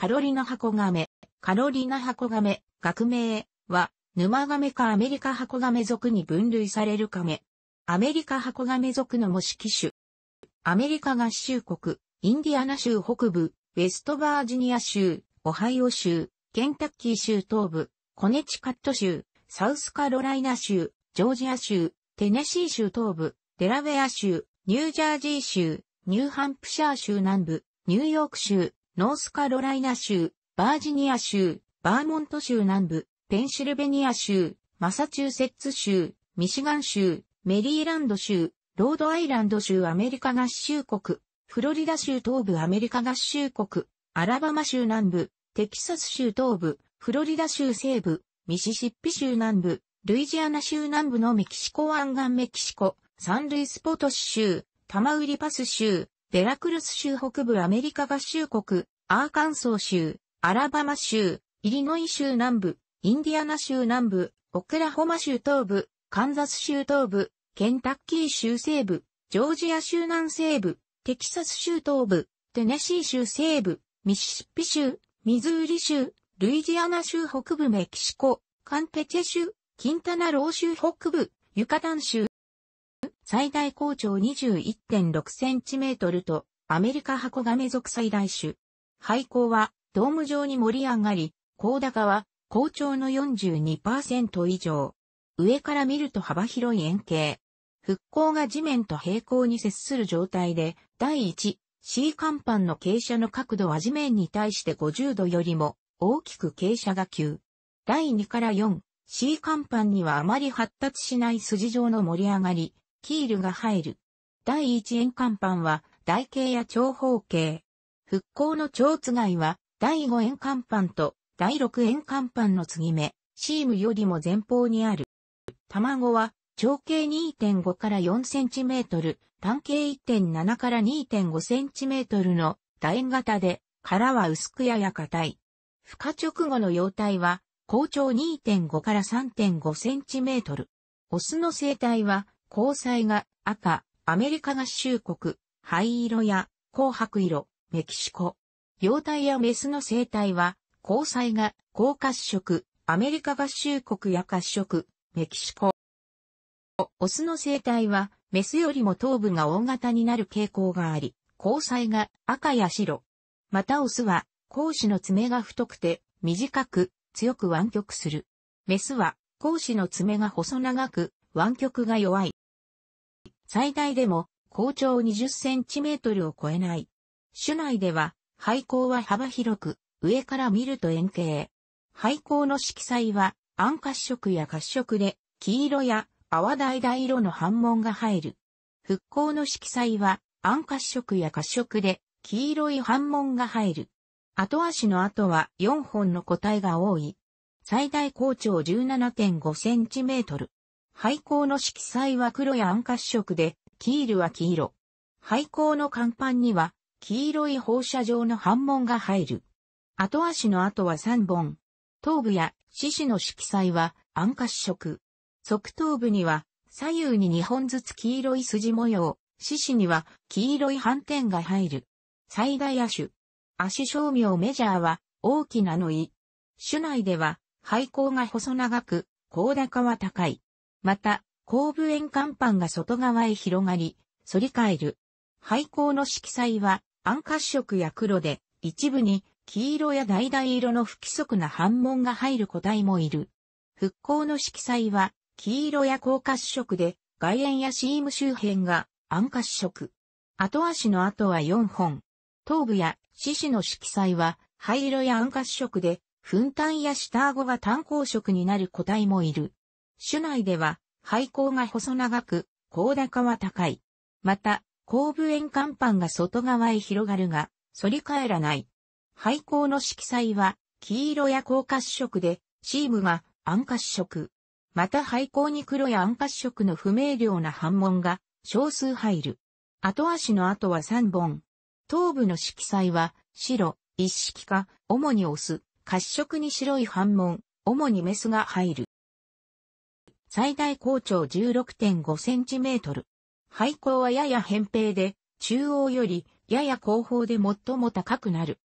カロリナハコガメ、カロリナハコガメ、学名は、沼ガメかアメリカハコガメ属に分類されるカメ。アメリカハコガメ属の模式種。アメリカ合衆国、インディアナ州北部、ウェストバージニア州、オハイオ州、ケンタッキー州東部、コネチカット州、サウスカロライナ州、ジョージア州、テネシー州東部、デラウェア州、ニュージャージー州、ニューハンプシャー州南部、ニューヨーク州、ノースカロライナ州、バージニア州、バーモント州南部、ペンシルベニア州、マサチューセッツ州、ミシガン州、メリーランド州、ロードアイランド州アメリカ合衆国、フロリダ州東部アメリカ合衆国、アラバマ州南部、テキサス州東部、フロリダ州西部、ミシシッピ州南部、ルイジアナ州南部のメキシコ湾岸メキシコ、サンルイスポト州、タマウリパス州、ベラクルス州北部アメリカ合衆国、アーカンソー州、アラバマ州、イリノイ州南部、インディアナ州南部、オクラホマ州東部、カンザス州東部、ケンタッキー州西部、ジョージア州南西部、テキサス州東部、テネシー州西部、ミシシッピ州、ミズーリ州、ルイジアナ州北部メキシコ、カンペチェ州、キンタナロー州北部、ユカタン州、最大高長 21.6cm と、アメリカ箱亀属最大種。廃校は、ドーム状に盛り上がり、高高は、高長の42%以上。上から見ると幅広い円形。復興が地面と平行に接する状態で、第1、C 甲板の傾斜の角度は地面に対して50度よりも大きく傾斜が急。第2から4、C 甲板にはあまり発達しない筋状の盛り上がり、キールが入る。第一円甲板は台形や長方形。復興の蝶つがいは第五円甲板と第六円甲板の継ぎ目、シームよりも前方にある。卵は長径2.5から4センチメートル、単径1.7から2.5センチメートルの楕円型で、殻は薄くやや硬い。孵化直後の幼体は、高長2.5から3.5センチメートル。オスの生態は、交際が赤、アメリカ合衆国、灰色や紅白色、メキシコ。幼体やメスの生態は、交際が高褐色、アメリカ合衆国や褐色、メキシコ。オスの生態は、メスよりも頭部が大型になる傾向があり、交際が赤や白。またオスは、講師の爪が太くて、短く、強く湾曲する。メスは、講師の爪が細長く、湾曲が弱い。最大でも高長20センチメートルを超えない。種内では、廃校は幅広く、上から見ると円形。廃校の色彩は、暗褐色や褐色で、黄色や泡橙色の反紋が入る。復興の色彩は、暗褐色や褐色で、黄色い反紋が入る。後足の後は4本の個体が多い。最大高長 17.5cm。廃校の色彩は黒や暗褐色で、キールは黄色。廃校の甲板には、黄色い放射状の反紋が入る。後足の後は3本。頭部や四肢の色彩は暗褐色。側頭部には左右に2本ずつ黄色い筋模様。四肢には黄色い斑点が入る。最大野手。足照明メジャーは大きなのい。種内では、廃校が細長く、高高は高い。また、後部円甲板が外側へ広がり、反り返る。廃校の色彩は、暗褐色や黒で、一部に黄色や橙色の不規則な反紋が入る個体もいる。復興の色彩は、黄色や高褐色で、外縁やシーム周辺が暗褐色。後足の後は4本。頭部や四肢の色彩は、灰色や暗褐色で、粉炭や下顎が炭鉱色になる個体もいる。種内では、廃校が細長く、高高は高い。また、後部円甲板が外側へ広がるが、反り返らない。廃校の色彩は、黄色や高褐色で、シームが暗褐色。また廃校に黒や暗褐色の不明瞭な反紋が少数入る。後足の後は3本。頭部の色彩は、白、一色か、主にオス、褐色に白い反紋、主にメスが入る。最大高長1 6 5トル。背高はやや扁平で、中央よりやや後方で最も高くなる。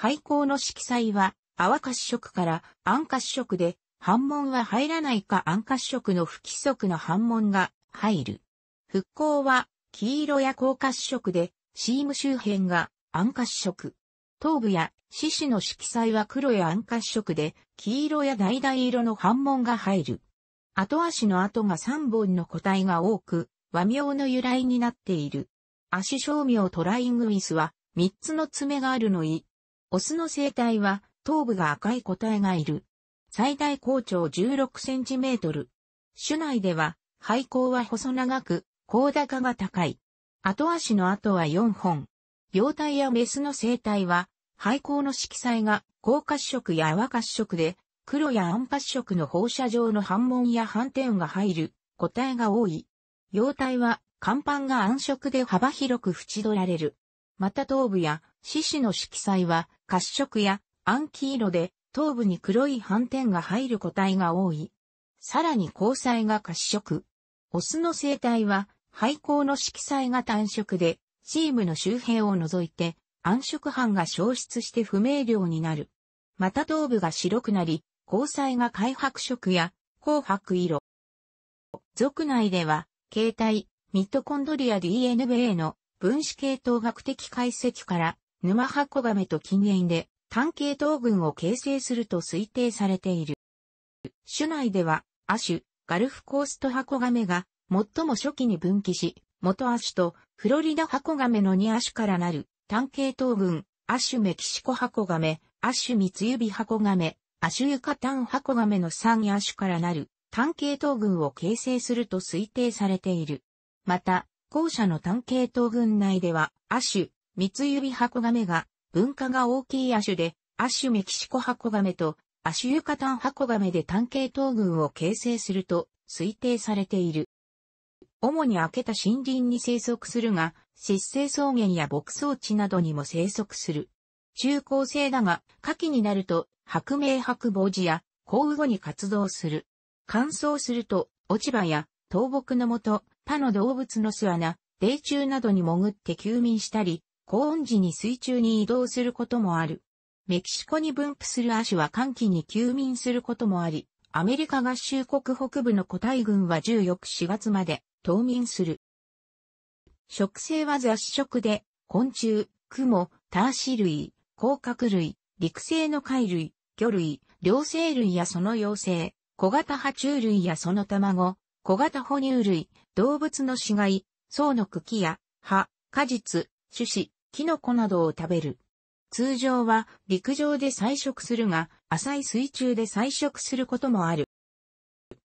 背高の色彩は泡褐色から暗褐色で、反紋は入らないか暗褐色の不規則の反紋が入る。復興は黄色や高褐色で、シーム周辺が暗褐色。頭部や獅子の色彩は黒や暗褐色で、黄色や橙色の反紋が入る。後足の跡が3本の個体が多く、和名の由来になっている。足小名トライングィスは、3つの爪があるのい。オスの生態は、頭部が赤い個体がいる。最大高長16センチメートル。種内では、肺高は細長く、高高が高い。後足の跡は4本。幼体やメスの生態は、肺高の色彩が、高褐色や淡褐色で、黒や暗発色の放射状の反紋や反点が入る個体が多い。容態は、甲板が暗色で幅広く縁取られる。また頭部や四肢の色彩は褐色や暗黄色で頭部に黒い斑点が入る個体が多い。さらに交際が褐色。オスの生態は廃校の色彩が単色で、チームの周辺を除いて暗色斑が消失して不明瞭になる。また頭部が白くなり、交際が開白色や紅白色。族内では、形態、ミトコンドリア DNA の分子系統学的解析から、沼箱亀と近縁で、単系統群を形成すると推定されている。種内では、亜種、ガルフコースト箱亀が、最も初期に分岐し、元亜種とフロリダ箱亀の2亜種からなる、単系統群、亜種メキシコ箱亀、亜種三指箱亀、アシュユカタンハコガメの3亜種からなる単系統群を形成すると推定されている。また、後者の単系統群内では、亜種、三指ハコガメが、文化が大きい亜種で、亜種メキシコハコガメと、アシュユカタンハコガメで単系統群を形成すると推定されている。主に開けた森林に生息するが、湿生草原や牧草地などにも生息する。中高生だが、夏季になると白明白坊寺や降雨後に活動する。乾燥すると落ち葉や倒木のもと、他の動物の巣穴、泥中などに潜って休眠したり、高温時に水中に移動することもある。メキシコに分布する亜種は寒気に休眠することもあり、アメリカ合衆国北部の古代群は14日4月まで冬眠する。食性は雑食で、昆虫、蜘蛛、ターシ類、甲殻類、陸生の貝類、魚類、両生類やその幼生、小型爬虫類やその卵、小型哺乳類、動物の死骸、層の茎や葉、果実、種子、キノコなどを食べる。通常は陸上で採食するが、浅い水中で採食することもある。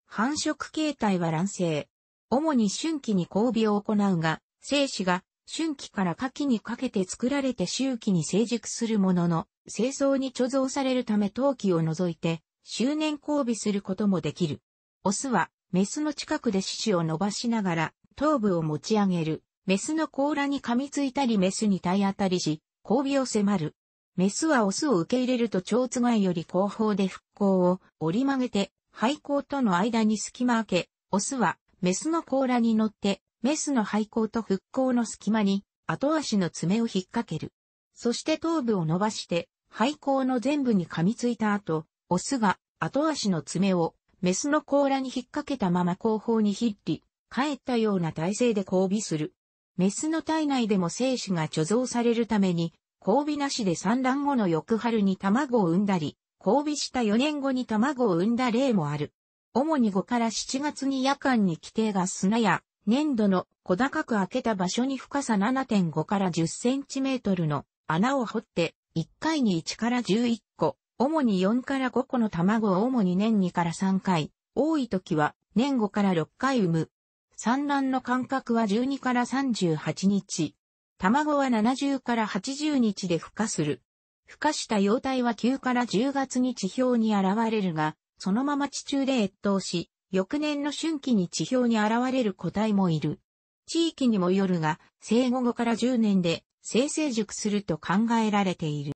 繁殖形態は卵生。主に春季に交尾を行うが、精子が春季から夏季にかけて作られて周期に成熟するものの、清掃に貯蔵されるため陶器を除いて、周年交尾することもできる。オスは、メスの近くで獅子を伸ばしながら、頭部を持ち上げる。メスの甲羅に噛みついたりメスに体当たりし、交尾を迫る。メスはオスを受け入れると蝶つがいより後方で復興を折り曲げて、廃校との間に隙間開け、オスはメスの甲羅に乗ってメスの廃校と復興の隙間に、後足の爪を引っ掛ける。そして頭部を伸ばして、廃校の全部に噛みついた後、オスが後足の爪をメスの甲羅に引っ掛けたまま後方にひっり、帰ったような体勢で交尾する。メスの体内でも精子が貯蔵されるために、交尾なしで産卵後の翌春に卵を産んだり、交尾した4年後に卵を産んだ例もある。主に5から7月に夜間に規定が砂や粘土の小高く開けた場所に深さ7.5から10センチメートルの穴を掘って、1回に1から11個、主に4から5個の卵を主に年2から3回、多い時は年5から6回産む。産卵の間隔は12から38日。卵は70から80日で孵化する。孵化した幼体は9から10月に地表に現れるが、そのまま地中で越冬し、翌年の春季に地表に現れる個体もいる。地域にもよるが、生後5から10年で生成熟すると考えられている。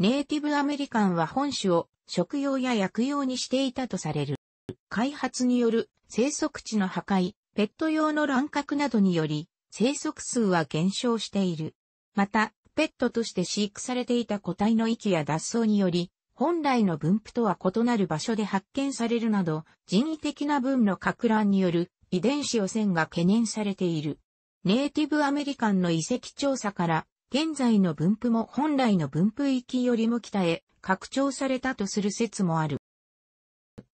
ネイティブアメリカンは本種を食用や薬用にしていたとされる。開発による生息地の破壊、ペット用の乱獲などにより、生息数は減少している。また、ペットとして飼育されていた個体の域や脱走により、本来の分布とは異なる場所で発見されるなど、人為的な分の拡乱による遺伝子汚染が懸念されている。ネイティブアメリカンの遺跡調査から、現在の分布も本来の分布域よりも北へ拡張されたとする説もある。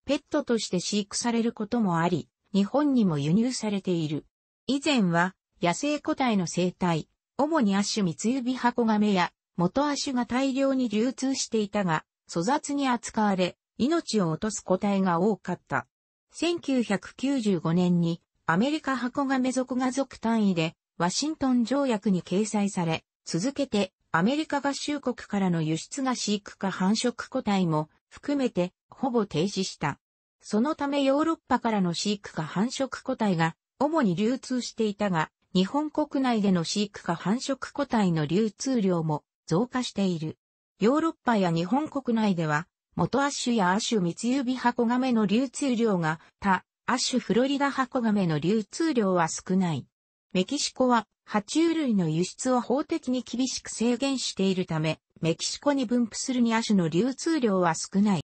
ペットとして飼育されることもあり、日本にも輸入されている。以前は、野生個体の生態、主にアッシュ三指箱亀や、元アッシュが大量に流通していたが、粗雑に扱われ、命を落とす個体が多かった。1995年にアメリカ箱亀族が族単位でワシントン条約に掲載され、続けてアメリカ合衆国からの輸出が飼育か繁殖個体も含めてほぼ停止した。そのためヨーロッパからの飼育か繁殖個体が主に流通していたが、日本国内での飼育か繁殖個体の流通量も増加している。ヨーロッパや日本国内では、元アッシュやアッシュつ指箱亀の流通量が他、アッシュフロリダ箱亀の流通量は少ない。メキシコは、爬虫類の輸出を法的に厳しく制限しているため、メキシコに分布するにア種の流通量は少ない。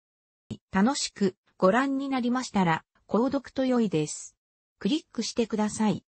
楽しくご覧になりましたら、購読と良いです。クリックしてください。